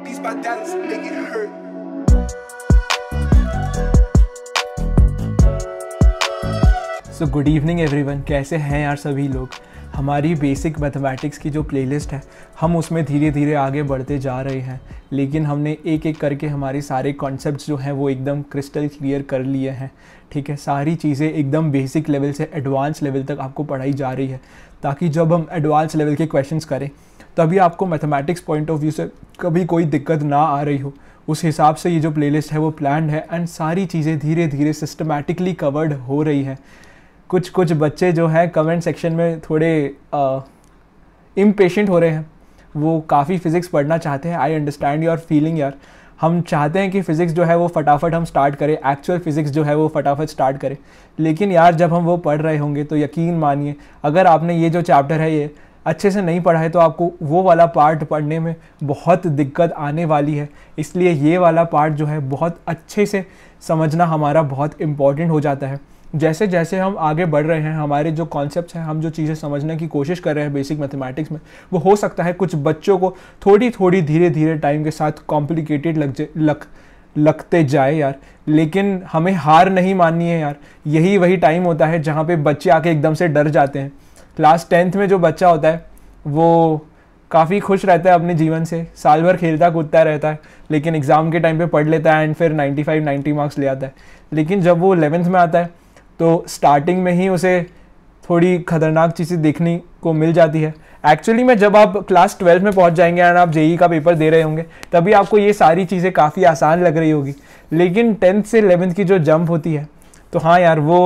Beats by Dallas, make it hurt. So good evening everyone कैसे हैं यार सभी लोग हमारी बेसिक मैथमेटिक्स की जो प्लेलिस्ट है हम उसमें धीरे धीरे आगे बढ़ते जा रहे हैं लेकिन हमने एक एक करके हमारे सारे कॉन्सेप्ट जो हैं वो एकदम क्रिस्टल क्लियर कर लिए हैं ठीक है सारी चीज़ें एकदम बेसिक लेवल से एडवांस लेवल तक आपको पढ़ाई जा रही है ताकि जब हम एडवांस लेवल के क्वेश्चन करें तभी आपको मैथमेटिक्स पॉइंट ऑफ व्यू से कभी कोई दिक्कत ना आ रही हो उस हिसाब से ये जो प्लेलिस्ट है वो प्लान है एंड सारी चीज़ें धीरे धीरे सिस्टमेटिकली कवर्ड हो रही हैं कुछ कुछ बच्चे जो हैं कमेंट सेक्शन में थोड़े इम्पेशेंट हो रहे हैं वो काफ़ी फ़िज़िक्स पढ़ना चाहते हैं आई अंडरस्टैंड योर फीलिंग यार हम चाहते हैं कि फ़िज़िक्स जो है वो फटाफट हम स्टार्ट करें एक्चुअल फ़िज़िक्स जो है वो फटाफट स्टार्ट करें लेकिन यार जब हम वो पढ़ रहे होंगे तो यकीन मानिए अगर आपने ये जो चैप्टर है ये अच्छे से नहीं पढ़ाए तो आपको वो वाला पार्ट पढ़ने में बहुत दिक्कत आने वाली है इसलिए ये वाला पार्ट जो है बहुत अच्छे से समझना हमारा बहुत इम्पॉर्टेंट हो जाता है जैसे जैसे हम आगे बढ़ रहे हैं हमारे जो कॉन्सेप्ट्स हैं हम जो चीज़ें समझने की कोशिश कर रहे हैं बेसिक मैथमेटिक्स में वो हो सकता है कुछ बच्चों को थोड़ी थोड़ी धीरे धीरे टाइम के साथ कॉम्प्लिकेटेड लग लग लगते जाए यार लेकिन हमें हार नहीं माननी है यार यही वही टाइम होता है जहाँ पे बच्चे आके एकदम से डर जाते हैं क्लास टेंथ में जो बच्चा होता है वो काफ़ी खुश रहता है अपने जीवन से साल भर खेलता कूदता रहता है लेकिन एग्ज़ाम के टाइम पे पढ़ लेता है एंड फिर 95 90 मार्क्स ले आता है लेकिन जब वो एलेवेंथ में आता है तो स्टार्टिंग में ही उसे थोड़ी खतरनाक चीज़ें देखने को मिल जाती है एक्चुअली में जब आप क्लास ट्वेल्थ में पहुंच जाएंगे एंड आप जेई e का पेपर दे रहे होंगे तभी आपको ये सारी चीज़ें काफ़ी आसान लग रही होगी लेकिन टेंथ से एलेवेंथ की जो जंप होती है तो हाँ यार वो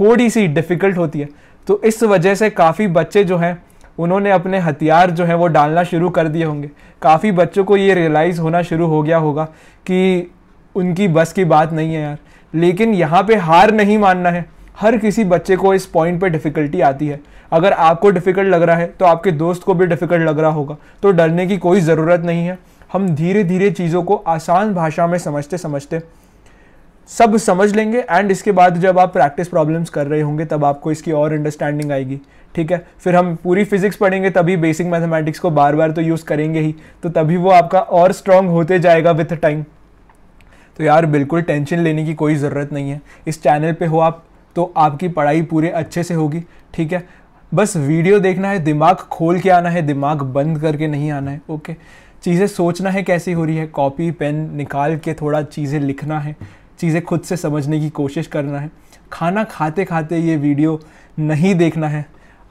थोड़ी सी डिफ़िकल्ट होती है तो इस वजह से काफ़ी बच्चे जो हैं उन्होंने अपने हथियार जो हैं वो डालना शुरू कर दिए होंगे काफ़ी बच्चों को ये रियलाइज़ होना शुरू हो गया होगा कि उनकी बस की बात नहीं है यार लेकिन यहाँ पे हार नहीं मानना है हर किसी बच्चे को इस पॉइंट पे डिफ़िकल्टी आती है अगर आपको डिफ़िकल्ट लग रहा है तो आपके दोस्त को भी डिफ़िकल्ट लग रहा होगा तो डरने की कोई ज़रूरत नहीं है हम धीरे धीरे चीज़ों को आसान भाषा में समझते समझते सब समझ लेंगे एंड इसके बाद जब आप प्रैक्टिस प्रॉब्लम्स कर रहे होंगे तब आपको इसकी और अंडरस्टैंडिंग आएगी ठीक है फिर हम पूरी फिजिक्स पढ़ेंगे तभी बेसिक मैथमेटिक्स को बार बार तो यूज़ करेंगे ही तो तभी वो आपका और स्ट्रांग होते जाएगा विथ टाइम तो यार बिल्कुल टेंशन लेने की कोई ज़रूरत नहीं है इस चैनल पर हो आप तो आपकी पढ़ाई पूरे अच्छे से होगी ठीक है बस वीडियो देखना है दिमाग खोल के आना है दिमाग बंद करके नहीं आना है ओके चीज़ें सोचना है कैसी हो रही है कॉपी पेन निकाल के थोड़ा चीज़ें लिखना है चीज़ें खुद से समझने की कोशिश करना है खाना खाते खाते ये वीडियो नहीं देखना है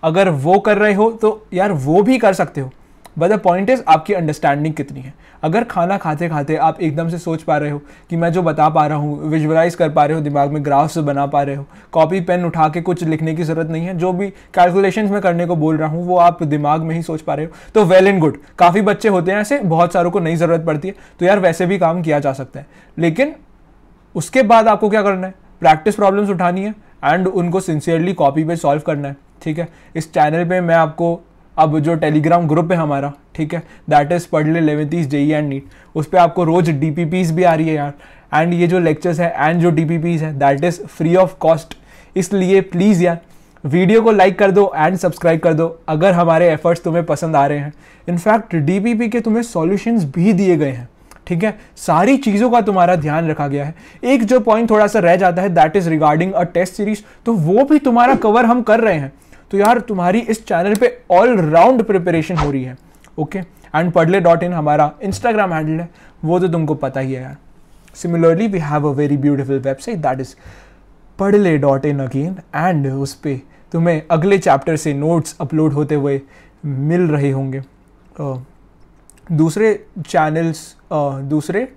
अगर वो कर रहे हो तो यार वो भी कर सकते हो बट द पॉइंट इज़ आपकी अंडरस्टैंडिंग कितनी है अगर खाना खाते खाते आप एकदम से सोच पा रहे हो कि मैं जो बता पा रहा हूँ विजुअलाइज कर पा रहे हो दिमाग में ग्राफ्स बना पा रहे हो कॉपी पेन उठा के कुछ लिखने की ज़रूरत नहीं है जो भी कैलकुलेशन में करने को बोल रहा हूँ वो आप दिमाग में ही सोच पा रहे हो तो वेल एंड गुड काफ़ी बच्चे होते हैं ऐसे बहुत सारों को नई ज़रूरत पड़ती है तो यार वैसे भी काम किया जा सकता है लेकिन उसके बाद आपको क्या करना है प्रैक्टिस प्रॉब्लम्स उठानी है एंड उनको सिंसियरली कॉपी पे सॉल्व करना है ठीक है इस चैनल पे मैं आपको अब जो टेलीग्राम ग्रुप है हमारा ठीक है दैट इज़ पढ़ ले लेवेंतीस जे एंड नीट उस पर आपको रोज़ डी भी आ रही है यार एंड ये जो लेक्चर्स है एंड जो डी पी है that is free of cost इसलिए प्लीज़ यार वीडियो को लाइक कर दो एंड सब्सक्राइब कर दो अगर हमारे एफर्ट्स तुम्हें पसंद आ रहे हैं इनफैक्ट डी के तुम्हें सॉल्यूशंस भी दिए गए हैं ठीक है सारी चीज़ों का तुम्हारा ध्यान रखा गया है एक जो पॉइंट थोड़ा सा रह जाता है that is regarding a test series तो वो भी तुम्हारा कवर हम कर रहे हैं तो यार तुम्हारी इस चैनल पे ऑल राउंड प्रिपरेशन हो रही है okay and Padhle dot in हमारा इंस्टाग्राम हैंडल है वो तो तुमको पता ही है यार similarly we have a very beautiful website that is Padhle dot in again and उस पर तुम्हें अगले चैप्टर से नोट्स अपलोड होते हुए मिल रहे होंगे uh, दूसरे चैनल्स दूसरे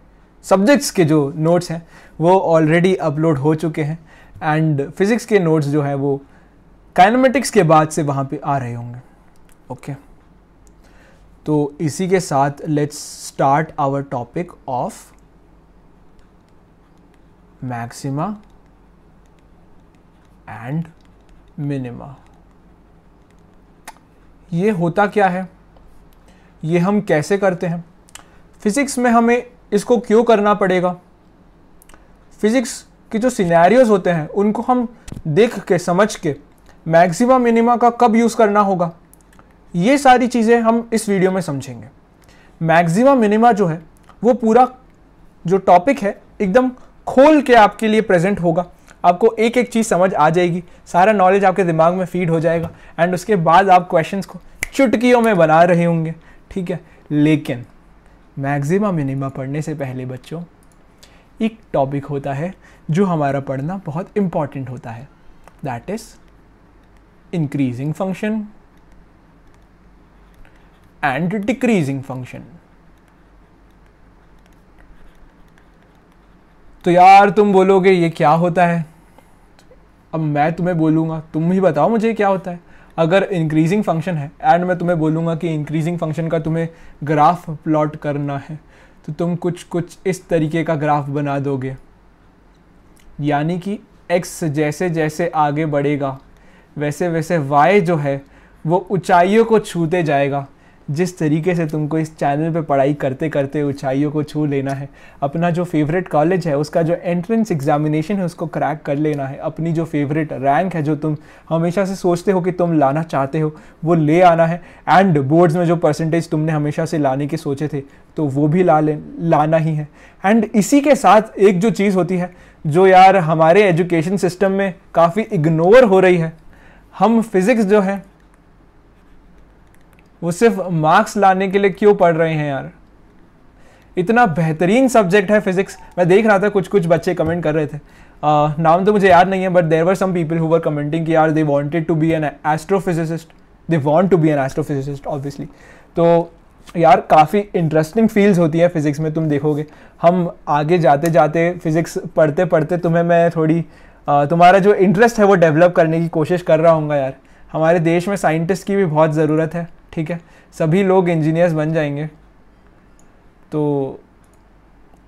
सब्जेक्ट्स के जो नोट्स हैं वो ऑलरेडी अपलोड हो चुके हैं एंड फिज़िक्स के नोट्स जो है वो काइनमेटिक्स के बाद से वहाँ पे आ रहे होंगे ओके okay. तो इसी के साथ let's start our topic of maxima and minima ये होता क्या है ये हम कैसे करते हैं फिज़िक्स में हमें इसको क्यों करना पड़ेगा फिज़िक्स के जो सिनेरियोज होते हैं उनको हम देख के समझ के मैक्सिमा मिनिमा का कब यूज़ करना होगा ये सारी चीज़ें हम इस वीडियो में समझेंगे मैक्सिमा मिनिमा जो है वो पूरा जो टॉपिक है एकदम खोल के आपके लिए प्रेजेंट होगा आपको एक एक चीज़ समझ आ जाएगी सारा नॉलेज आपके दिमाग में फीड हो जाएगा एंड उसके बाद आप क्वेश्चंस को चुटकियों में बना रहे होंगे ठीक है लेकिन मैक्सिमा मिनिमा पढ़ने से पहले बच्चों एक टॉपिक होता है जो हमारा पढ़ना बहुत इम्पॉर्टेंट होता है that is increasing function and decreasing function तो यार तुम बोलोगे ये क्या होता है अब मैं तुम्हें बोलूंगा तुम ही बताओ मुझे क्या होता है अगर इंक्रीजिंग फंक्शन है एंड मैं तुम्हें बोलूँगा कि इंक्रीजिंग फंक्शन का तुम्हें ग्राफ प्लॉट करना है तो तुम कुछ कुछ इस तरीके का ग्राफ बना दोगे यानी कि x जैसे जैसे आगे बढ़ेगा वैसे वैसे y जो है वो ऊंचाइयों को छूते जाएगा जिस तरीके से तुमको इस चैनल पे पढ़ाई करते करते ऊंचाइयों को छू लेना है अपना जो फेवरेट कॉलेज है उसका जो एंट्रेंस एग्जामिनेशन है उसको क्रैक कर लेना है अपनी जो फेवरेट रैंक है जो तुम हमेशा से सोचते हो कि तुम लाना चाहते हो वो ले आना है एंड बोर्ड्स में जो परसेंटेज तुमने हमेशा से लाने के सोचे थे तो वो भी ला ले लाना ही है एंड इसी के साथ एक जो चीज़ होती है जो यार हमारे एजुकेशन सिस्टम में काफ़ी इग्नोर हो रही है हम फिज़िक्स जो है वो सिर्फ मार्क्स लाने के लिए क्यों पढ़ रहे हैं यार इतना बेहतरीन सब्जेक्ट है फिजिक्स मैं देख रहा था कुछ कुछ बच्चे कमेंट कर रहे थे आ, नाम तो मुझे याद नहीं है but there were some people who commenting कि यार they wanted to be an astrophysicist they want to be an astrophysicist obviously तो यार काफ़ी इंटरेस्टिंग फील्ड्स होती है फिज़िक्स में तुम देखोगे हम आगे जाते जाते फिज़िक्स पढ़ते पढ़ते तुम्हें मैं थोड़ी तुम्हारा जो इंटरेस्ट है वो डेवलप करने की कोशिश कर रहा हूँ यार हमारे देश में साइंटिस्ट की भी बहुत ज़रूरत है ठीक है सभी लोग इंजीनियर्स बन जाएंगे तो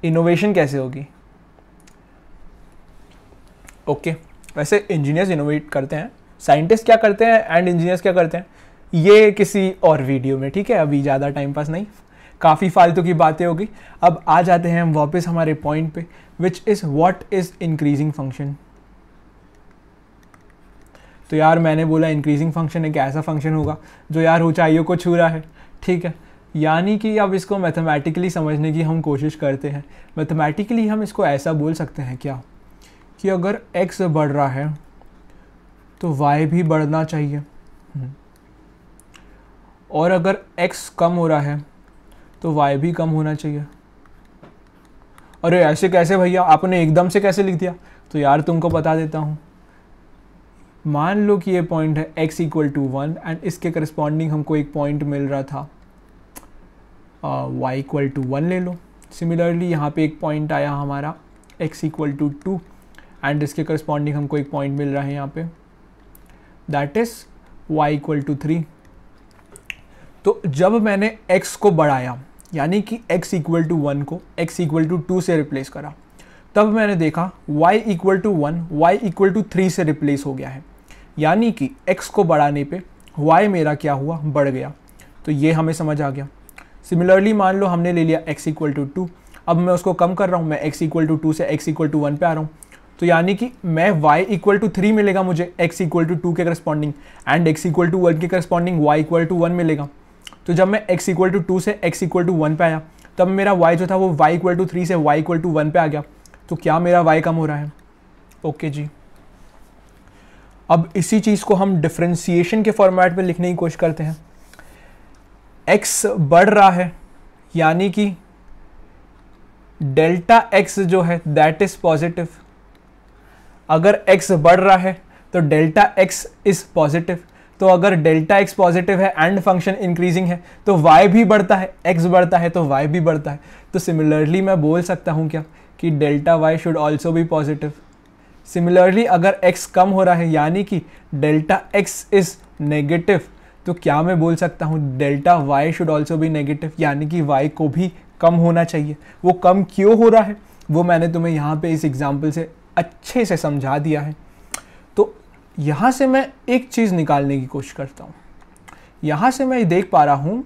इनोवेशन कैसे होगी ओके okay. वैसे इंजीनियर्स इनोवेट करते हैं साइंटिस्ट क्या करते हैं एंड इंजीनियर्स क्या करते हैं ये किसी और वीडियो में ठीक है अभी ज़्यादा टाइम पास नहीं काफ़ी फालतू की बातें होगी अब आ जाते हैं हम वापस हमारे पॉइंट पे which is what is increasing function तो यार मैंने बोला इंक्रीजिंग फंक्शन एक ऐसा फंक्शन होगा जो यार ऊँचाइयों को छू रहा है ठीक है यानी कि अब इसको मैथमेटिकली समझने की हम कोशिश करते हैं मैथमेटिकली हम इसको ऐसा बोल सकते हैं क्या कि अगर x बढ़ रहा है तो y भी बढ़ना चाहिए हम्म। और अगर x कम हो रहा है तो y भी कम होना चाहिए अरे ऐसे कैसे भैया आपने एकदम से कैसे लिख दिया तो यार तुमको बता देता हूँ मान लो कि ये पॉइंट है x equal to one and इसके करस्पॉन्डिंग हमको एक पॉइंट मिल रहा था वाई इक्वल टू वन ले लो सिमिलरली यहाँ पे एक पॉइंट आया हमारा x equal to two and इसके करस्पॉन्डिंग हमको एक पॉइंट मिल रहा है यहाँ पे that is y equal to three तो जब मैंने x को बढ़ाया यानी कि x इक्वल टू वन को x इक्वल टू टू से रिप्लेस करा तब मैंने देखा y equal to one y equal to three से रिप्लेस हो गया है यानी कि एक्स को बढ़ाने पे वाई मेरा क्या हुआ बढ़ गया तो ये हमें समझ आ गया सिमिलरली मान लो हमने ले लिया एक्स इक्वल टू टू अब मैं उसको कम कर रहा हूँ मैं एक्स इक्वल टू टू से एक्स इक्वल टू वन पर आ रहा हूँ तो यानी कि मैं y इक्वल टू थ्री मिलेगा मुझे x इक्वल टू टू के corresponding and x equal to one के corresponding y equal to one मिलेगा तो जब मैं x इक्वल टू टू से x इक्वल टू वन पर आया तब मेरा y जो था वो y इक्वल टू थ्री से y इक्वल टू वन पर आ गया तो क्या मेरा y कम हो रहा है ओके okay जी अब इसी चीज़ को हम डिफ्रेंसिएशन के फॉर्मेट में लिखने की कोशिश करते हैं एक्स बढ़ रहा है यानी कि डेल्टा एक्स जो है दैट इज़ पॉजिटिव अगर एक्स बढ़ रहा है तो डेल्टा एक्स इज़ पॉजिटिव तो अगर डेल्टा एक्स पॉजिटिव है एंड फंक्शन इंक्रीजिंग है तो वाई भी बढ़ता है एक्स बढ़ता है तो वाई भी बढ़ता है तो सिमिलरली मैं बोल सकता हूँ क्या कि डेल्टा वाई शुड ऑल्सो भी पॉजिटिव सिमिलरली अगर x कम हो रहा है यानी कि डेल्टा x इज़ नेगेटिव तो क्या मैं बोल सकता हूँ डेल्टा y शुड ऑल्सो भी नेगेटिव यानी कि y को भी कम होना चाहिए वो कम क्यों हो रहा है वो मैंने तुम्हें यहाँ पे इस एग्ज़ाम्पल से अच्छे से समझा दिया है तो यहाँ से मैं एक चीज़ निकालने की कोशिश करता हूँ यहाँ से मैं देख पा रहा हूँ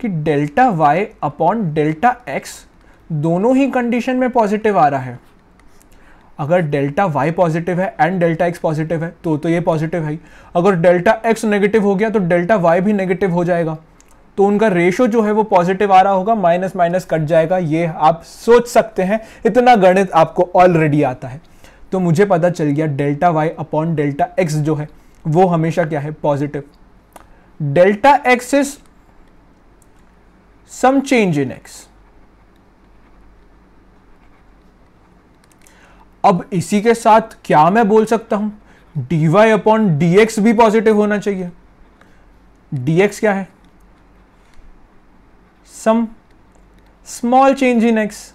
कि delta y upon delta x दोनों ही कंडीशन में पॉजिटिव आ रहा है अगर डेल्टा वाई पॉजिटिव है एंड डेल्टा एक्स पॉजिटिव है तो तो ये पॉजिटिव है अगर डेल्टा एक्स नेगेटिव हो गया तो डेल्टा वाई भी नेगेटिव हो जाएगा तो उनका रेशो जो है वो पॉजिटिव आ रहा होगा माइनस माइनस कट जाएगा ये आप सोच सकते हैं इतना गणित आपको ऑलरेडी आता है तो मुझे पता चल गया delta y upon delta x जो है वो हमेशा क्या है positive delta x is some change in x अब इसी के साथ क्या मैं बोल सकता हूं d y upon d x भी पॉजिटिव होना चाहिए डी एक्स क्या है some small change in x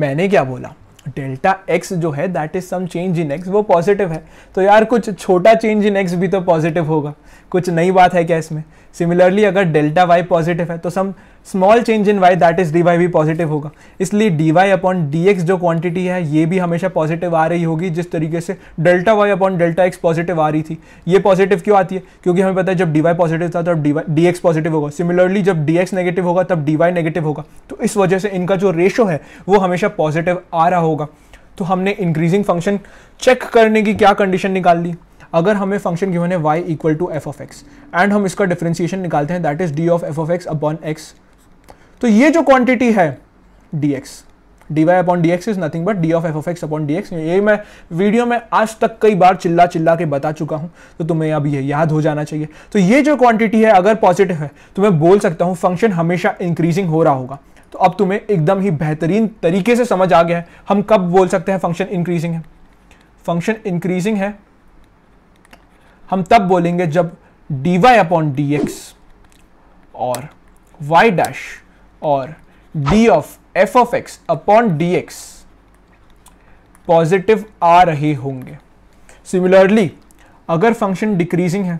मैंने क्या बोला डेल्टा एक्स जो है that is some change in x वो पॉजिटिव है तो यार कुछ छोटा चेंज इन एक्स भी तो पॉजिटिव होगा कुछ नई बात है क्या इसमें सिमिलरली अगर डेल्टा वाई पॉजिटिव है तो some small change in y that is d y भी पॉजिटिव होगा इसलिए d y upon d x जो क्वांटिटी है ये भी हमेशा पॉजिटिव आ रही होगी जिस तरीके से delta y upon delta x positive आ रही थी ये पॉजिटिव क्यों आती है क्योंकि हमें पता है जब डी वाई पॉजिटिव था तब डी डी एक्स पॉजिटिव होगा सिमिलरली जब डी एक्स नेगेटिव होगा तब डी वाई नेगेटिव होगा तो इस वजह से इनका जो रेशो है वो हमेशा पॉजिटिव आ रहा होगा तो हमने इंक्रीजिंग फंक्शन चेक करने की क्या कंडीशन निकाल ली अगर हमें फंक्शन गिवन है y equal to f of x and हम इसका डिफ्रेंसिएशन निकालते हैं that is d of f of x upon x तो ये जो क्वांटिटी है d x d y upon d x is nothing but d of f of x upon d x ये मैं वीडियो में आज तक कई बार चिल्ला चिल्ला के बता चुका हूँ तो तुम्हें अब ये याद हो जाना चाहिए तो ये जो क्वांटिटी है अगर पॉजिटिव है तो मैं बोल सकता हूँ फंक्शन हमेशा इंक्रीजिंग हो रहा होगा तो अब तुम्हें एकदम ही बेहतरीन तरीके से समझ आ गया है हम कब बोल सकते हैं फंक्शन इंक्रीजिंग है फंक्शन इंक्रीजिंग है हम तब बोलेंगे जब d y upon d x और वाई डैश और d of f of x upon d x positive आ रहे होंगे सिमिलरली अगर फंक्शन डिक्रीजिंग है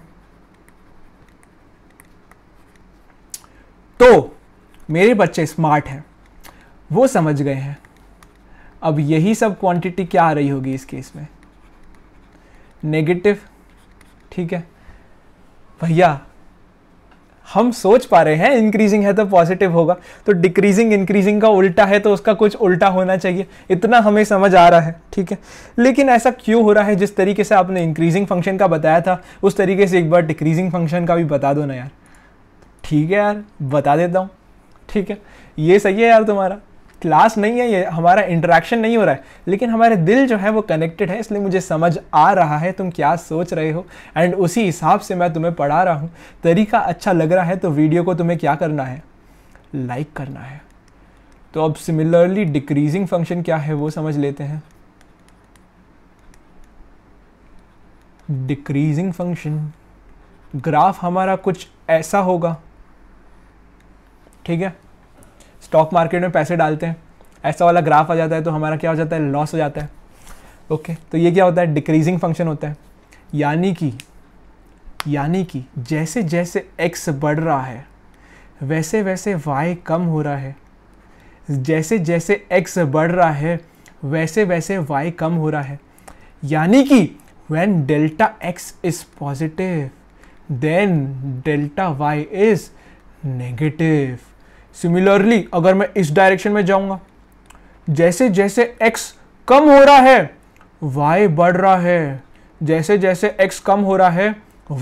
तो मेरे बच्चे स्मार्ट हैं वो समझ गए हैं अब यही सब क्वांटिटी क्या आ रही होगी इस केस में नेगेटिव ठीक है भैया हम सोच पा रहे हैं इंक्रीजिंग है तो पॉजिटिव होगा तो डिक्रीजिंग इंक्रीजिंग का उल्टा है तो उसका कुछ उल्टा होना चाहिए इतना हमें समझ आ रहा है ठीक है लेकिन ऐसा क्यों हो रहा है जिस तरीके से आपने इंक्रीजिंग फंक्शन का बताया था उस तरीके से एक बार डिक्रीजिंग फंक्शन का भी बता दो ना यार ठीक है यार बता देता हूँ ठीक है ये सही है यार तुम्हारा क्लास नहीं है ये हमारा इंटरेक्शन नहीं हो रहा है लेकिन हमारे दिल जो है वो कनेक्टेड है इसलिए मुझे समझ आ रहा है तुम क्या सोच रहे हो एंड उसी हिसाब से मैं तुम्हें पढ़ा रहा हूँ तरीका अच्छा लग रहा है तो वीडियो को तुम्हें क्या करना है लाइक like करना है तो अब सिमिलरली डिक्रीजिंग फंक्शन क्या है वो समझ लेते हैं डिक्रीजिंग फंक्शन ग्राफ हमारा कुछ ऐसा होगा ठीक है स्टॉक मार्केट में पैसे डालते हैं ऐसा वाला ग्राफ आ जाता है तो हमारा क्या हो जाता है लॉस हो जाता है ओके okay, तो ये क्या होता है डिक्रीजिंग फंक्शन होता है यानी कि यानी कि जैसे जैसे एक्स बढ़ रहा है वैसे वैसे वाई कम हो रहा है जैसे जैसे एक्स बढ़ रहा है वैसे वैसे वाई कम हो रहा है यानी कि when delta x is positive then delta y is negative similarly अगर मैं इस डायरेक्शन में जाऊंगा जैसे जैसे x कम हो रहा है y बढ़ रहा है जैसे जैसे x कम हो रहा है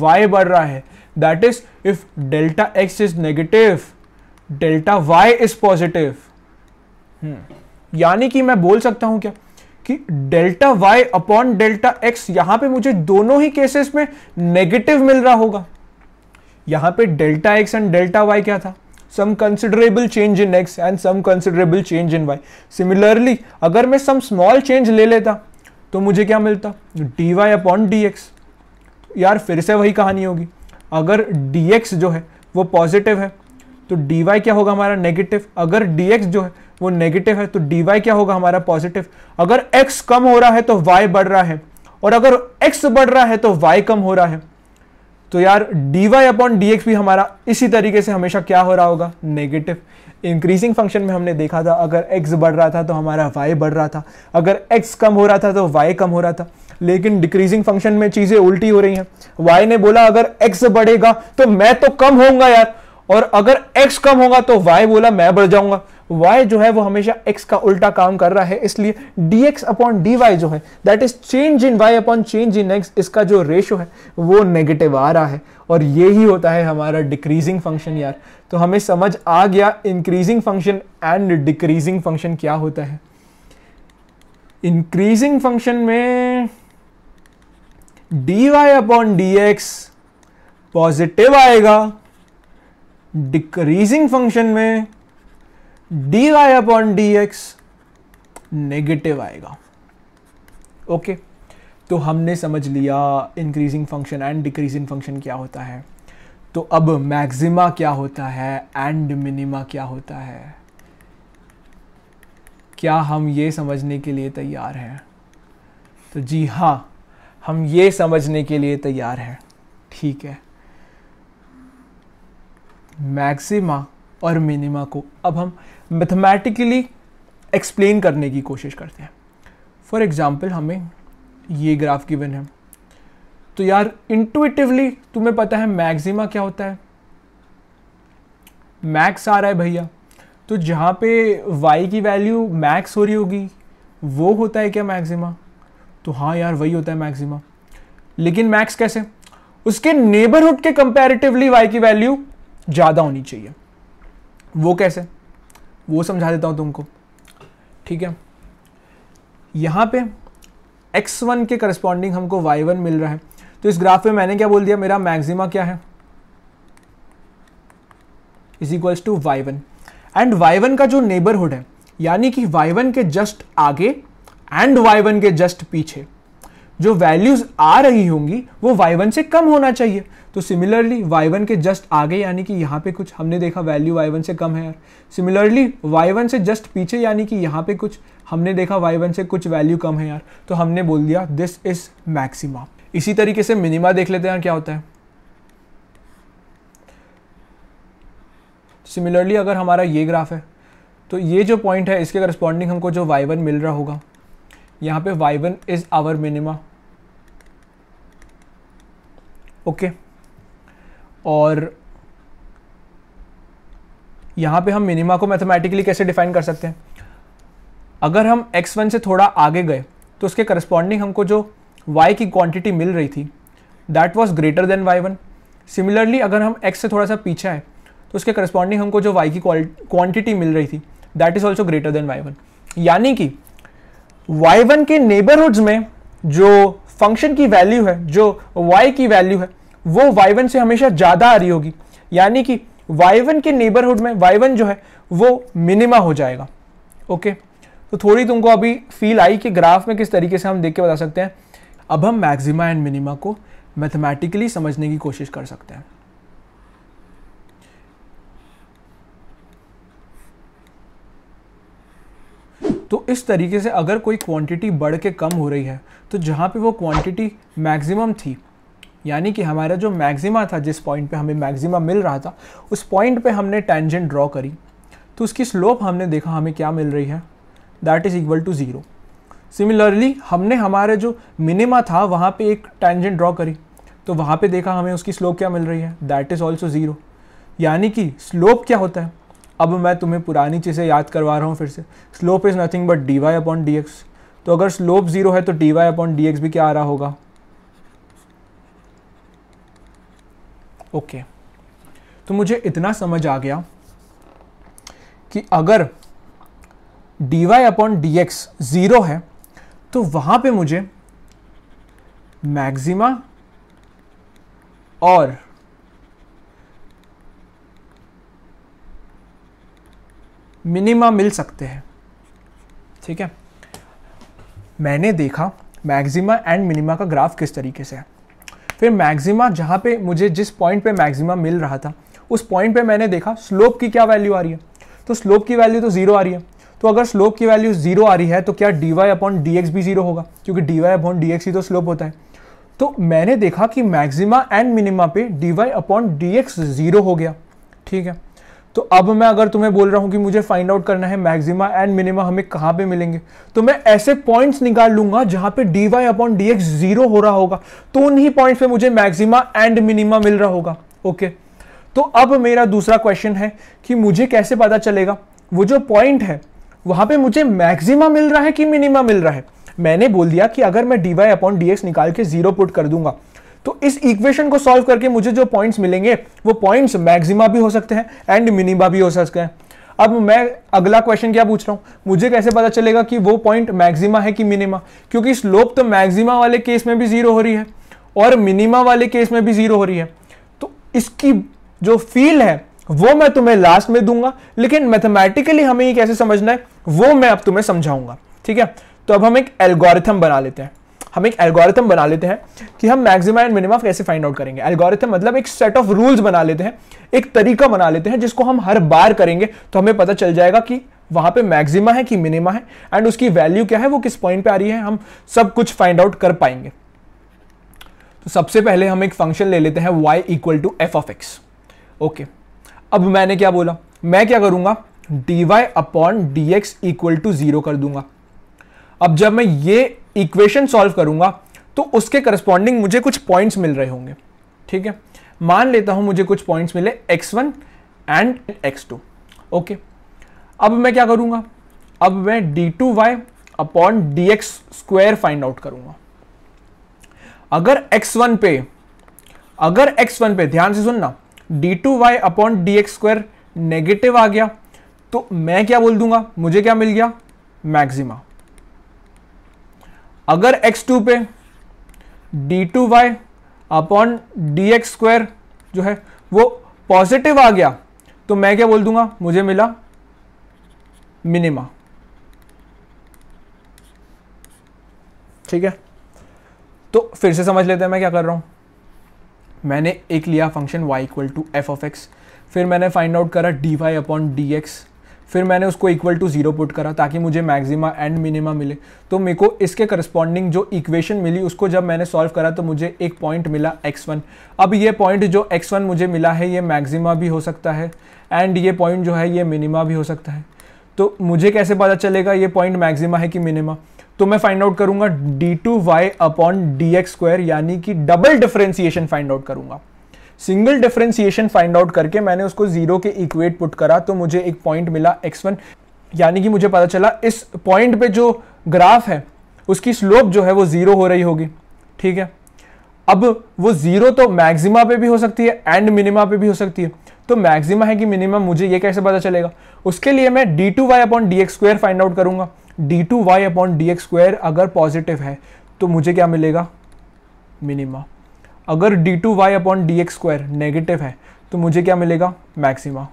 y बढ़ रहा है that is if delta x is negative delta y is positive hmm. यानी कि मैं बोल सकता हूं क्या कि delta y upon delta x यहां पे मुझे दोनों ही केसेस में नेगेटिव मिल रहा होगा यहां पे delta x and delta y क्या था some considerable change in x and some considerable change in y similarly अगर मैं सम स्मॉल चेंज ले लेता तो मुझे क्या मिलता वाई अपॉन डी यार फिर से वही कहानी होगी अगर एक्स जो है वो पॉजिटिव है तो वाई क्या होगा हमारा नेगेटिव अगर एक्स जो है वो नेगेटिव है तो डी वाई क्या होगा हमारा पॉजिटिव अगर एक्स कम हो रहा है तो वाई बढ़ रहा है और अगर एक्स बढ़ रहा है तो वाई कम हो रहा है तो यार d y upon d x भी हमारा इसी तरीके से हमेशा क्या हो रहा होगा नेगेटिव इंक्रीजिंग फंक्शन में हमने देखा था अगर x बढ़ रहा था तो हमारा y बढ़ रहा था अगर x कम हो रहा था तो y कम हो रहा था लेकिन डिक्रीजिंग फंक्शन में चीज़ें उल्टी हो रही हैं y ने बोला अगर x बढ़ेगा तो मैं तो कम होऊंगा यार और अगर x कम होगा तो y बोला मैं बढ़ जाऊंगा y जो है वो हमेशा x का उल्टा काम कर रहा है इसलिए dx अपॉन डी जो है that is change in y upon change in x इसका जो रेशो है वो नेगेटिव आ रहा है और ये ही होता है हमारा डिक्रीजिंग फंक्शन यार तो हमें समझ आ गया increasing function and decreasing function क्या होता है इंक्रीजिंग फंक्शन में dy अपॉन dx पॉजिटिव आएगा डिक्रीजिंग फंक्शन में d y upon d x negative आएगा ओके okay. तो हमने समझ लिया increasing function and decreasing function क्या होता है तो अब मैक्सिमा क्या होता है एंड मिनिमा क्या होता है क्या हम ये समझने के लिए तैयार हैं तो जी हाँ हम ये समझने के लिए तैयार हैं ठीक है मैक्सिमा और मिनिमा को अब हम मैथमेटिकली एक्सप्लेन करने की कोशिश करते हैं फॉर एग्ज़ाम्पल हमें ये ग्राफ गिवन है तो यार इंटुएटिवली तुम्हें पता है मैक्सिमा क्या होता है मैक्स आ रहा है भैया तो जहाँ पे y की वैल्यू मैक्स हो रही होगी वो होता है क्या मैक्सिमा तो हाँ यार वही होता है मैक्सिमा लेकिन मैक्स कैसे उसके नेबरहुड के कंपैरेटिवली y की वैल्यू ज़्यादा होनी चाहिए वो कैसे वो समझा देता हूँ तुमको ठीक है यहाँ पे x1 के करस्पॉन्डिंग हमको y1 मिल रहा है तो इस ग्राफ में मैंने क्या बोल दिया मेरा मैक्सिमा क्या है is equals to y1 and y1 का जो नेबरहुड है यानी कि y1 के जस्ट आगे एंड y1 के जस्ट पीछे जो वैल्यूज आ रही होंगी वो y1 से कम होना चाहिए तो सिमिलरली y1 के जस्ट आगे यानी कि यहाँ पे कुछ हमने देखा वैल्यू y1 से कम है यार सिमिलरली y1 से जस्ट पीछे यानी कि यहाँ पे कुछ हमने देखा y1 से कुछ वैल्यू कम है यार तो हमने बोल दिया दिस इज मैक्सिमा इसी तरीके से मिनिमा देख लेते हैं क्या होता है सिमिलरली अगर हमारा ये ग्राफ है तो ये जो पॉइंट है इसके करस्पॉन्डिंग हमको जो y1 मिल रहा होगा यहाँ पे y1 is our minima okay okay. और यहाँ पे हम मिनिमा को मैथमेटिकली कैसे डिफाइन कर सकते हैं अगर हम x1 से थोड़ा आगे गए तो उसके करस्पॉन्डिंग हमको जो y की क्वांटिटी मिल रही थी that was greater than y1 similarly अगर हम x से थोड़ा सा पीछे आए तो उसके करस्पॉन्डिंग हमको जो y की क्वांटिटी मिल रही थी that is also greater than y1 यानी कि y1 के नेबरहुड्स में जो फंक्शन की वैल्यू है जो y की वैल्यू है वो y1 से हमेशा ज़्यादा आ रही होगी यानी कि y1 के नेबरहुड में y1 जो है वो मिनिमा हो जाएगा ओके तो थोड़ी तुमको अभी फील आई कि ग्राफ में किस तरीके से हम देख के बता सकते हैं अब हम मैक्सिमा एंड मिनिमा को मैथमेटिकली समझने की कोशिश कर सकते हैं तो इस तरीके से अगर कोई क्वांटिटी बढ़ के कम हो रही है तो जहां पे वो क्वांटिटी मैक्सिमम थी यानी कि हमारा जो मैक्सिमा था जिस पॉइंट पे हमें मैक्सिमा मिल रहा था उस पॉइंट पे हमने टेंजेंट ड्रॉ करी तो उसकी स्लोप हमने देखा हमें क्या मिल रही है that is equal to zero similarly हमने हमारे जो मिनिमा था वहाँ पे एक टेंजेंट ड्रॉ करी तो वहाँ पे देखा हमें उसकी स्लोप क्या मिल रही है दैट इज़ ऑल्सो ज़ीरो यानी कि स्लोप क्या होता है अब मैं तुम्हें पुरानी चीज़ें याद करवा रहा हूँ फिर से slope is nothing but d y upon d x तो अगर स्लोप ज़ीरो है तो d y upon d x भी क्या आ रहा होगा ओके okay. तो मुझे इतना समझ आ गया कि अगर d y upon d x zero है तो वहां पे मुझे मैक्सिमा और मिनिमा मिल सकते हैं ठीक है मैंने देखा मैक्सिमा एंड मिनिमा का ग्राफ किस तरीके से है फिर मैक्सिमा जहाँ पे मुझे जिस पॉइंट पे मैक्सिमा मिल रहा था उस पॉइंट पे मैंने देखा स्लोप की क्या वैल्यू आ रही है तो स्लोप की वैल्यू तो जीरो आ रही है तो अगर स्लोप की वैल्यू जीरो आ रही है तो क्या d y upon d x भी जीरो होगा क्योंकि d y upon d x ही तो स्लोप होता है तो मैंने देखा कि मैक्सिमा एंड मिनिमा पे d y upon d x zero हो गया ठीक है तो अब मैं अगर तुम्हें बोल रहा हूँ कि मुझे फाइंड आउट करना है मैक्सिमा एंड मिनिमा हमें कहां पे मिलेंगे तो मैं ऐसे पॉइंट्स निकाल लूंगा जहां पे d y upon d x zero हो रहा होगा तो उन्हीं पॉइंट्स पे मुझे मैक्सिमा एंड मिनिमा मिल रहा होगा ओके तो अब मेरा दूसरा क्वेश्चन है कि मुझे कैसे पता चलेगा वो जो पॉइंट है वहां पे मुझे मैक्सिमा मिल रहा है कि मिनिमा मिल रहा है मैंने बोल दिया कि अगर मैं d y upon d x निकाल के जीरो पुट कर दूंगा तो इस इक्वेशन को सॉल्व करके मुझे जो पॉइंट्स मिलेंगे वो पॉइंट्स मैक्सिमा भी हो सकते हैं एंड मिनिमा भी हो सकते हैं अब मैं अगला क्वेश्चन क्या पूछ रहा हूं मुझे कैसे पता चलेगा कि वो पॉइंट मैक्सिमा है कि मिनिमा क्योंकि स्लोप तो मैक्सिमा वाले केस में भी जीरो हो रही है और मिनिमा वाले केस में भी जीरो हो रही है तो इसकी जो फील है वो मैं तुम्हें लास्ट में दूंगा लेकिन मैथमेटिकली हमें ये कैसे समझना है वो मैं अब तुम्हें समझाऊंगा ठीक है तो अब हम एक एल्गोरिथम बना लेते हैं हम एक एल्गोरिथम बना लेते हैं कि हम मैक्सिमा एंड मिनिमा कैसे फाइंड आउट करेंगे एल्गोरिथम मतलब एक सेट ऑफ रूल्स बना लेते हैं एक तरीका बना लेते हैं जिसको हम हर बार करेंगे तो हमें पता चल जाएगा कि वहां पे मैक्सिमा है कि मिनिमा है एंड उसकी वैल्यू क्या है वो किस पॉइंट पे आ रही है हम सब कुछ फाइंड आउट कर पाएंगे तो सबसे पहले हम एक फंक्शन ले लेते हैं y equal to f of x okay अब मैंने क्या बोला मैं क्या करूंगा dy y upon d x equal to zero कर दूंगा अब जब मैं ये इक्वेशन सॉल्व करूंगा तो उसके करस्पॉन्डिंग मुझे कुछ पॉइंट्स मिल रहे होंगे ठीक है मान लेता हूं मुझे कुछ पॉइंट्स मिले x1 एंड टू ओके अब मैं क्या करूंगा अब मैं d2y upon d x square find out करूंगा अगर x1 पे अगर x1 पे ध्यान से सुनना d2y upon d x square negative आ गया तो मैं क्या बोल दूंगा मुझे क्या मिल गया मैक्सिमा अगर x2 पे d two y upon d x square जो है वो पॉजिटिव आ गया तो मैं क्या बोल दूंगा मुझे मिला मिनिमा ठीक है तो फिर से समझ लेते हैं मैं क्या कर रहा हूं मैंने एक लिया function y equal to f of x फिर मैंने फाइंड आउट करा d y upon d x फिर मैंने उसको इक्वल टू जीरो पुट करा ताकि मुझे मैक्सिमा एंड मिनिमा मिले तो मेरे को इसके करस्पॉन्डिंग जो इक्वेशन मिली उसको जब मैंने सॉल्व करा तो मुझे एक पॉइंट मिला एक्स वन अब ये पॉइंट जो एक्स वन मुझे मिला है ये मैक्सिमा भी हो सकता है एंड ये पॉइंट जो है ये मिनिमा भी हो सकता है तो मुझे कैसे पता चलेगा ये पॉइंट मैक्सिमा है कि मिनिमा तो मैं फाइंड आउट करूंगा d two y upon d x square यानी कि डबल डिफ्रेंसिएशन फाइंड आउट करूंगा सिंगल डिफ्रेंसिएशन फाइंड आउट करके मैंने उसको जीरो के इक्वेट पुट करा तो मुझे एक पॉइंट मिला एक्स वन यानी कि मुझे पता चला इस पॉइंट पे जो ग्राफ है उसकी स्लोप जो है वो जीरो हो रही होगी ठीक है अब वो जीरो तो मैक्सिमा पे भी हो सकती है एंड मिनिमा पे भी हो सकती है तो मैक्सिमा है कि मिनिमम मुझे ये कैसे पता चलेगा उसके लिए मैं d two y upon d x square find out करूंगा d two y upon d x square अगर पॉजिटिव है तो मुझे क्या मिलेगा मिनिमा अगर d two y upon d x square negative है तो मुझे क्या मिलेगा मैक्सिमा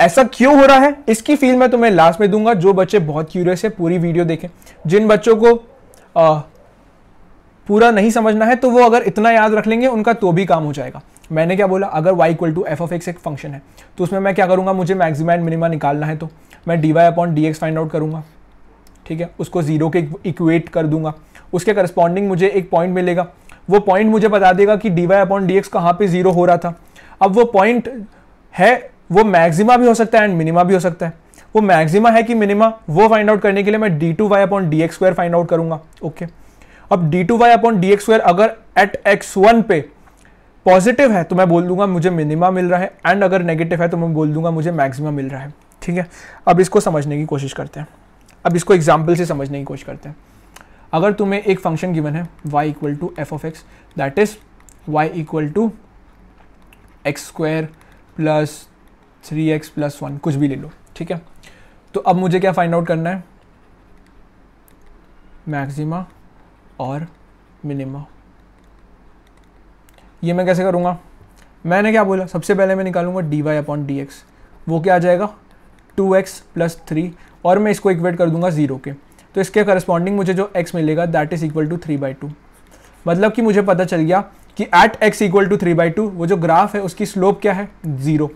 ऐसा क्यों हो रहा है इसकी फील मैं तुम्हें लास्ट में दूंगा जो बच्चे बहुत क्यूरियस है पूरी वीडियो देखें जिन बच्चों को आ, पूरा नहीं समझना है तो वो अगर इतना याद रख लेंगे उनका तो भी काम हो जाएगा मैंने क्या बोला अगर y equal to f of x एक फंक्शन है तो उसमें मैं क्या करूंगा मुझे मैक्सिमा एंड मिनिमा निकालना है तो मैं d y upon d x find out करूंगा ठीक है उसको ज़ीरो के इक्वेट कर दूंगा उसके करस्पॉन्डिंग मुझे एक पॉइंट मिलेगा वो पॉइंट मुझे बता देगा कि d y upon d x कहाँ पर ज़ीरो हो रहा था अब वो पॉइंट है वो मैक्सिमा भी हो सकता है एंड मिनिमा भी हो सकता है वो मैक्सिमा है कि मिनिमा वो फाइंड आउट करने के लिए मैं d two y upon d x square find out करूंगा ओके अब d two y upon d x square अगर एट एक्स वन पे पॉजिटिव है तो मैं बोल दूंगा मुझे मिनिमा मिल रहा है एंड अगर नेगेटिव है तो मैं बोल दूंगा मुझे मैक्सिमा मिल रहा है ठीक है अब इसको समझने की कोशिश करते हैं अब इसको एग्जाम्पल से समझने की कोशिश करते हैं अगर तुम्हें एक फंक्शन गिवन है y equal to f of x that is y equal to x square plus three x plus one कुछ भी ले लो ठीक है तो अब मुझे क्या फाइंड आउट करना है मैक्सिमा और मिनिमा ये मैं कैसे करूँगा मैंने क्या बोला सबसे पहले मैं निकालूंगा d y upon d x वो क्या आ जाएगा टू एक्स प्लस थ्री और मैं इसको इक्वेट कर दूंगा जीरो के तो इसके करस्पॉन्डिंग मुझे जो एक्स मिलेगा that is equal to three by two मतलब कि मुझे पता चल गया कि at x equal to three by two वो जो ग्राफ है उसकी स्लोप क्या है जीरो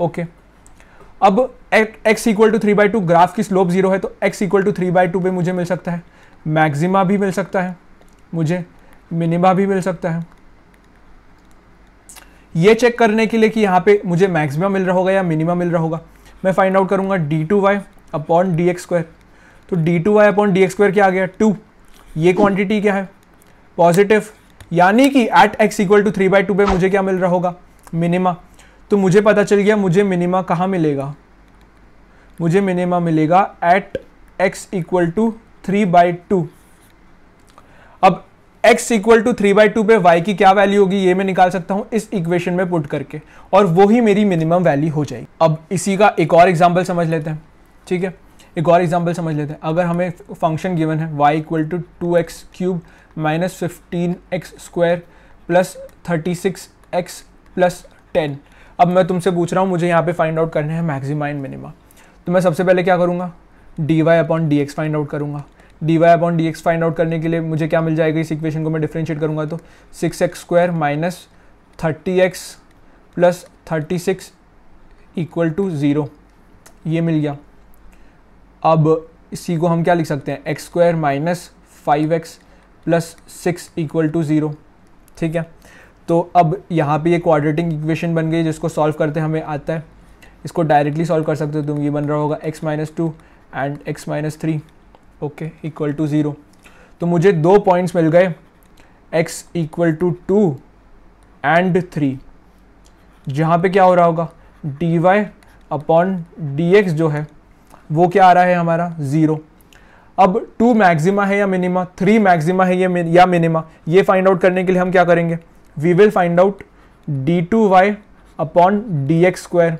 ओके okay. अब x equal to three by two graph की स्लोप जीरो है तो x equal to three by two पर मुझे मिल सकता है मैक्सिमा भी मिल सकता है मुझे मिनिमा भी मिल सकता है ये चेक करने के लिए कि यहाँ पे मुझे मैक्सिमा मिल रहा होगा या मिनिमा मिल रहा होगा मैं फाइंड आउट करूँगा d two y upon d x square तो d two y upon d x square क्या आ गया टू ये क्वांटिटी क्या है पॉजिटिव यानी कि at x equal to three by two पे मुझे क्या मिल रहा होगा मिनिमा तो मुझे पता चल गया मुझे मिनिमा कहाँ मिलेगा मुझे मिनिमा मिलेगा at x equal to three by two अब x equal to three by two पे वाई की क्या वैल्यू होगी ये मैं निकाल सकता हूँ इस इक्वेशन में पुट करके और वो ही मेरी मिनिमम वैल्यू हो जाएगी अब इसी का एक और एग्जाम्पल समझ लेते हैं ठीक है एक और एग्जाम्पल समझ लेते हैं अगर हमें फंक्शन गिवन है y equal to two x cube minus fifteen x square plus thirty six x plus ten अब मैं तुमसे पूछ रहा हूँ मुझे यहाँ पे फाइंड आउट करने हैं मैक्सिमा एंड मिनिमा तो मैं सबसे पहले क्या करूँगा d y upon d x find out करूँगा d y upon d x find out करने के लिए मुझे क्या मिल जाएगा इस इक्वेशन को मैं डिफ्रेंशिएट करूँगा तो six x square minus thirty x plus thirty six equal to zero ये मिल गया अब इसी को हम क्या लिख सकते हैं x square minus five x plus six equal to zero ठीक है तो अब यहाँ पे ये क्वाड्रेटिक इक्वेशन बन गई जिसको सॉल्व करते हमें आता है इसको डायरेक्टली सॉल्व कर सकते हो तुम ये बन रहा होगा x minus two and x minus three okay equal to zero तो मुझे दो पॉइंट्स मिल गए x equal to two and three जहाँ पे क्या हो रहा होगा d y upon d x जो है वो क्या आ रहा है हमारा ज़ीरो अब टू मैक्सिमा है या मिनिमा थ्री मैक्सिमा है या या मिनिमा ये फाइंड आउट करने के लिए हम क्या करेंगे we will find out d two y upon d x square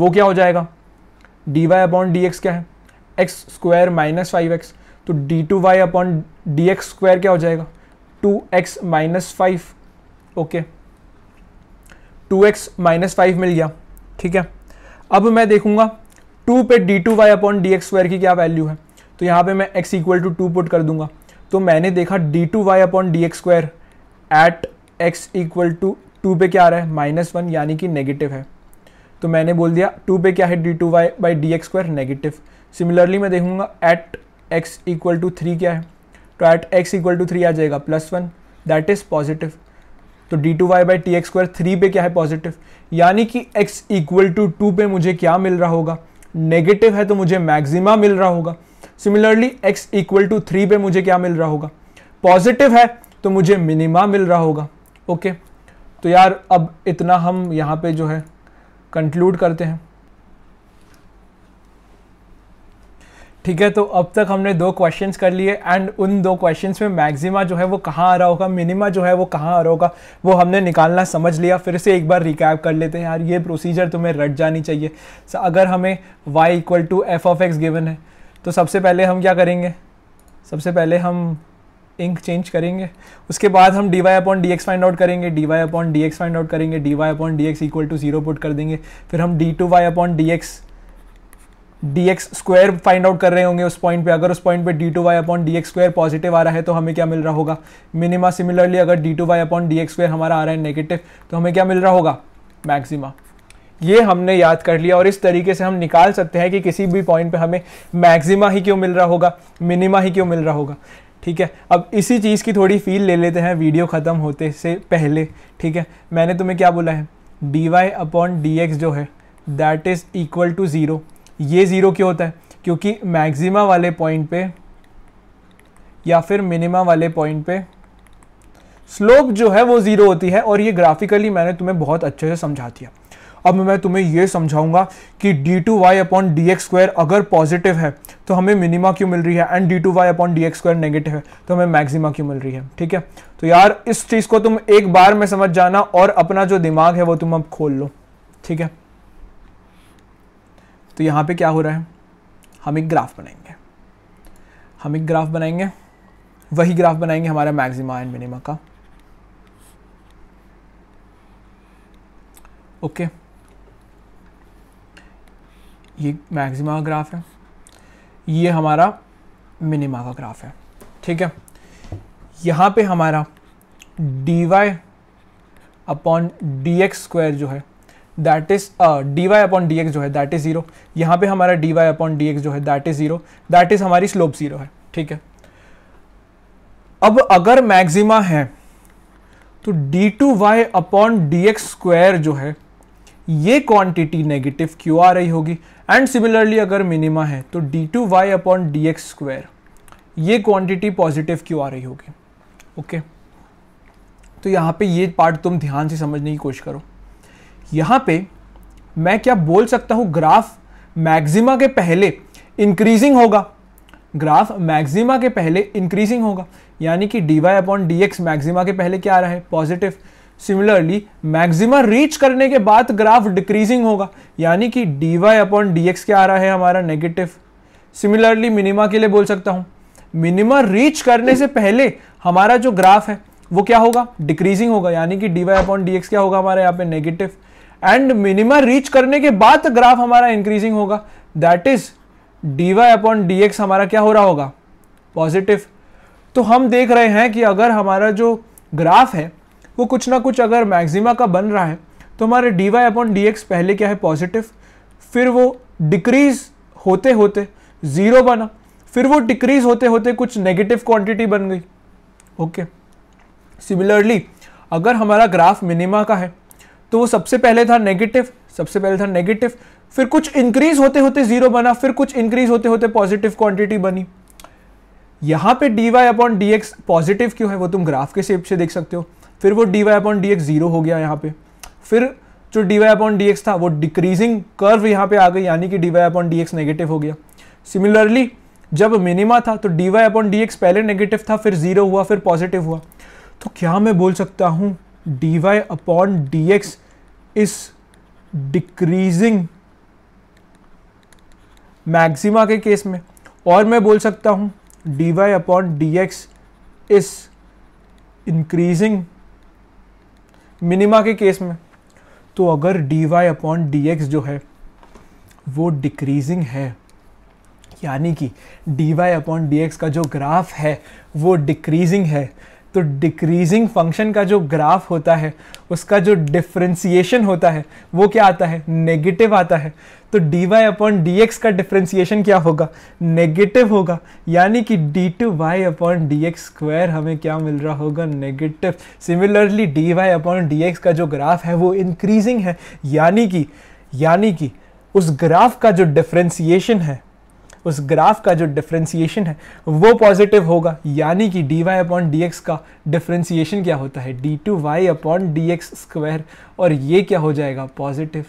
वो क्या हो जाएगा d y upon d x क्या है x square minus five x तो d two y upon d x square क्या हो जाएगा two x minus five okay two x minus five मिल गया ठीक है अब मैं देखूंगा टू पे d two y upon d x square की क्या वैल्यू है तो यहाँ पे मैं x equal to two put कर दूंगा तो मैंने देखा d two y upon d x square at x equal to two पे क्या आ रहा है माइनस वन यानी कि नेगेटिव है तो मैंने बोल दिया टू पे क्या है d two y by d x square negative similarly मैं देखूंगा at x equal to three क्या है तो at x equal to three आ जाएगा plus one that is positive तो d two y by d x square three पे क्या है पॉजिटिव यानी कि एक्स इक्वल टू टू पे मुझे क्या मिल रहा होगा नेगेटिव है तो मुझे मैक्सिमा मिल रहा होगा similarly x equal to three पे मुझे क्या मिल रहा होगा पॉजिटिव है तो मुझे मिनिमा मिल रहा होगा ओके okay. तो यार अब इतना हम यहाँ पे जो है कंक्लूड करते हैं ठीक है तो अब तक हमने दो क्वेश्चंस कर लिए एंड उन दो क्वेश्चंस में मैक्सिमा जो है वो कहाँ आ रहा होगा मिनिमा जो है वो कहाँ आ रहा होगा वो हमने निकालना समझ लिया फिर से एक बार रिकैप कर लेते हैं यार ये प्रोसीजर तुम्हें रट जानी चाहिए अगर हमें y equal to f of x given है तो सबसे पहले हम क्या करेंगे सबसे पहले हम इंक चेंज करेंगे उसके बाद हम d y upon d x find out करेंगे d y upon d x find out करेंगे d y upon d x equal to zero put कर देंगे फिर हम d two y upon d x d x square find out कर रहे होंगे उस पॉइंट पे अगर उस पॉइंट पे d two y upon d x square positive आ रहा है तो हमें क्या मिल रहा होगा मिनिमा सिमिलरली अगर d two y upon d x square हमारा आ रहा है नेगेटिव तो हमें क्या मिल रहा होगा मैक्सिमा ये हमने याद कर लिया और इस तरीके से हम निकाल सकते हैं कि किसी भी पॉइंट पे हमें मैक्सिमा ही क्यों मिल रहा होगा मिनिमा ही क्यों मिल रहा होगा ठीक है अब इसी चीज़ की थोड़ी फील ले लेते हैं वीडियो ख़त्म होते से पहले ठीक है मैंने तुम्हें क्या बोला है d y upon d x जो है that is equal to zero ये ज़ीरो क्यों होता है क्योंकि मैक्सिमा वाले पॉइंट पे या फिर मिनिमा वाले पॉइंट पे स्लोप जो है वो ज़ीरो होती है और ये ग्राफिकली मैंने तुम्हें बहुत अच्छे से समझा दिया अब मैं तुम्हें ये समझाऊंगा कि d two y upon d x square अगर पॉजिटिव है तो हमें मिनिमा क्यों मिल रही है and d two y upon d x square negative है तो हमें मैक्सिमा क्यों मिल रही है ठीक है तो यार इस चीज़ को तुम एक बार में समझ जाना और अपना जो दिमाग है वो तुम अब खोल लो ठीक है तो यहाँ पे क्या हो रहा है हम एक ग्राफ बनाएंगे हम एक ग्राफ बनाएंगे वही ग्राफ बनाएंगे हमारा मैक्सिमा एंड मिनिमा का ओके ये मैक्सिमा का ग्राफ है ये हमारा मिनिमा का ग्राफ है ठीक है यहाँ पे हमारा dy y upon d x square जो है that is d y upon d x जो है दैट इज जीरो यहाँ पे हमारा d y upon d x जो है that is zero that is हमारी स्लोप जीरो है ठीक है अब अगर मैक्सिमा है तो d two y upon d x square जो है ये क्वांटिटी नेगेटिव क्यों आ रही होगी एंड सिमिलरली अगर मिनिमा है तो d two y upon d x square ये क्वांटिटी पॉजिटिव क्यों आ रही होगी ओके okay. तो यहां पे ये पार्ट तुम ध्यान से समझने की कोशिश करो यहाँ पे मैं क्या बोल सकता हूँ ग्राफ मैक्सिमा के पहले इंक्रीजिंग होगा ग्राफ मैक्सिमा के पहले इंक्रीजिंग होगा यानी कि d y upon d x maxima के पहले क्या आ रहा है पॉजिटिव सिमिलरली मैक्सिमा रीच करने के बाद ग्राफ डिक्रीजिंग होगा यानी कि d y upon d x क्या आ रहा है हमारा नेगेटिव सिमिलरली मिनिमा के लिए बोल सकता हूँ मिनिमा रीच करने से पहले हमारा जो ग्राफ है वो क्या होगा डिक्रीजिंग होगा यानी कि d y upon d x क्या होगा हमारे यहाँ पे नेगेटिव एंड मिनिमा रीच करने के बाद ग्राफ हमारा इंक्रीजिंग होगा that is d y upon d x हमारा क्या हो रहा होगा पॉजिटिव तो हम देख रहे हैं कि अगर हमारा जो ग्राफ है वो कुछ ना कुछ अगर मैक्सिमा का बन रहा है तो हमारे d y upon d x पहले क्या है पॉजिटिव फिर वो डिक्रीज होते होते ज़ीरो बना फिर वो डिक्रीज होते होते कुछ नेगेटिव क्वांटिटी बन गई ओके सिमिलरली अगर हमारा ग्राफ मिनिमा का है तो वो सबसे पहले था नेगेटिव सबसे पहले था नेगेटिव फिर कुछ इंक्रीज होते होते जीरो बना फिर कुछ इंक्रीज होते होते पॉजिटिव क्वांटिटी बनी यहाँ पे d y upon d x positive क्यों है वो तुम ग्राफ के शेप से देख सकते हो फिर वो d y upon d x zero हो गया यहाँ पे फिर जो d y upon d x था वो डिक्रीजिंग कर्व यहाँ पे आ गई यानी कि d y upon d x negative हो गया सिमिलरली जब मिनिमा था तो d y upon d x पहले नेगेटिव था फिर जीरो हुआ फिर पॉजिटिव हुआ तो क्या मैं बोल सकता हूँ d y upon d x is decreasing maxima के केस में और मैं बोल सकता हूं d y upon d x is increasing minima के केस में तो अगर d y upon d x जो है वो डिक्रीजिंग है यानी कि d y upon d x का जो ग्राफ है वो डिक्रीजिंग है तो डिक्रीजिंग फंक्शन का जो ग्राफ होता है उसका जो डिफ्रेंसिएशन होता है वो क्या आता है नेगेटिव आता है तो d y upon d x का डिफ्रेंसिएशन क्या होगा नेगेटिव होगा यानी कि d two y upon d x square हमें क्या मिल रहा होगा negative similarly d y upon d x का जो ग्राफ है वो इंक्रीजिंग है यानी कि यानी कि उस ग्राफ का जो डिफ्रेंसिएशन है उस ग्राफ का जो डिफ्रेंसीशन है वो पॉजिटिव होगा यानी कि d y upon d x का डिफ्रेंसीशन क्या होता है d two y upon d x square और ये क्या हो जाएगा पॉजिटिव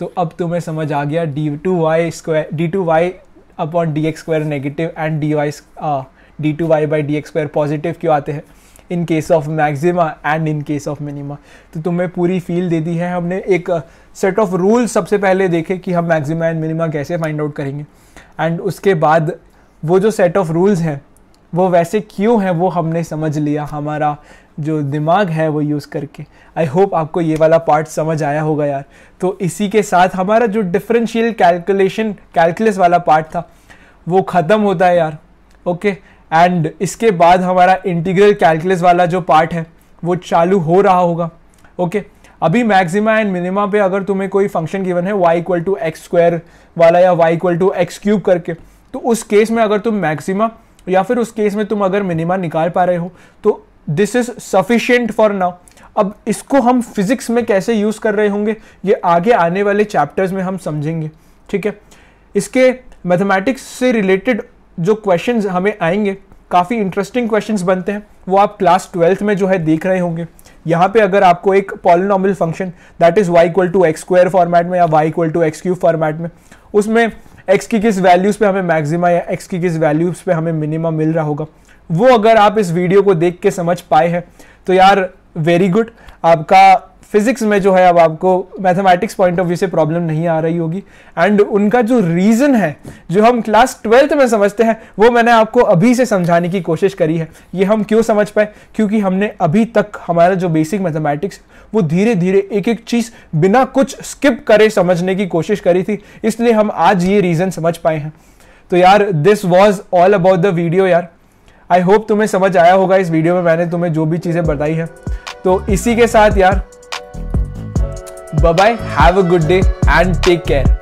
तो अब तुम्हें समझ आ गया d two y square d two y upon d x square negative and d y d two y by d x square positive क्यों आते हैं in case of maxima and in case of minima तो तुम्हें पूरी feel दे दी है हमने एक set of rule सबसे पहले देखे कि हम मैक्सिमा एंड मिनिमा कैसे फाइंड आउट करेंगे एंड उसके बाद वो जो सेट ऑफ रूल्स हैं वो वैसे क्यों हैं वो हमने समझ लिया हमारा जो दिमाग है वो यूज़ करके आई होप आपको ये वाला पार्ट समझ आया होगा यार तो इसी के साथ हमारा जो डिफरेंशियल कैलकुलेशन कैलकुलस वाला पार्ट था वो ख़त्म होता है यार ओके okay? एंड इसके बाद हमारा इंटीग्रल कैलकुलस वाला जो पार्ट है वो चालू हो रहा होगा ओके okay? अभी मैक्सिमा एंड मिनिमा पे अगर तुम्हें कोई फंक्शन गिवन है y equal to x square वाला या y equal to x cube करके तो उस केस में अगर तुम मैक्सिमा या फिर उस केस में तुम अगर मिनिमा निकाल पा रहे हो तो this is sufficient for now अब इसको हम फिजिक्स में कैसे यूज कर रहे होंगे ये आगे आने वाले चैप्टर्स में हम समझेंगे ठीक है इसके मैथमेटिक्स से रिलेटेड जो क्वेश्चंस हमें आएंगे काफ़ी इंटरेस्टिंग क्वेश्चंस बनते हैं वो आप क्लास ट्वेल्थ में जो है देख रहे होंगे यहाँ पे अगर आपको एक polynomial function that is y equal to x square format में या y equal to x cube format में उसमें एक्स की किस वैल्यूज़ पे हमें मैक्सिमा या एक्स की किस वैल्यूज़ पे हमें मिनिमा मिल रहा होगा वो अगर आप इस वीडियो को देख के समझ पाए हैं तो यार वेरी गुड आपका फिजिक्स में जो है अब आपको मैथमेटिक्स पॉइंट ऑफ व्यू से प्रॉब्लम नहीं आ रही होगी एंड उनका जो रीज़न है जो हम क्लास ट्वेल्थ में समझते हैं वो मैंने आपको अभी से समझाने की कोशिश करी है ये हम क्यों समझ पाए क्योंकि हमने अभी तक हमारा जो बेसिक मैथमेटिक्स वो धीरे धीरे एक एक चीज़ बिना कुछ स्किप करे समझने की कोशिश करी थी इसलिए हम आज ये रीज़न समझ पाए हैं तो यार this was all about the video यार आई होप तुम्हें समझ आया होगा इस वीडियो में मैंने तुम्हें जो भी चीज़ें बताई हैं तो इसी के साथ यार Bye bye, have a good day and take care.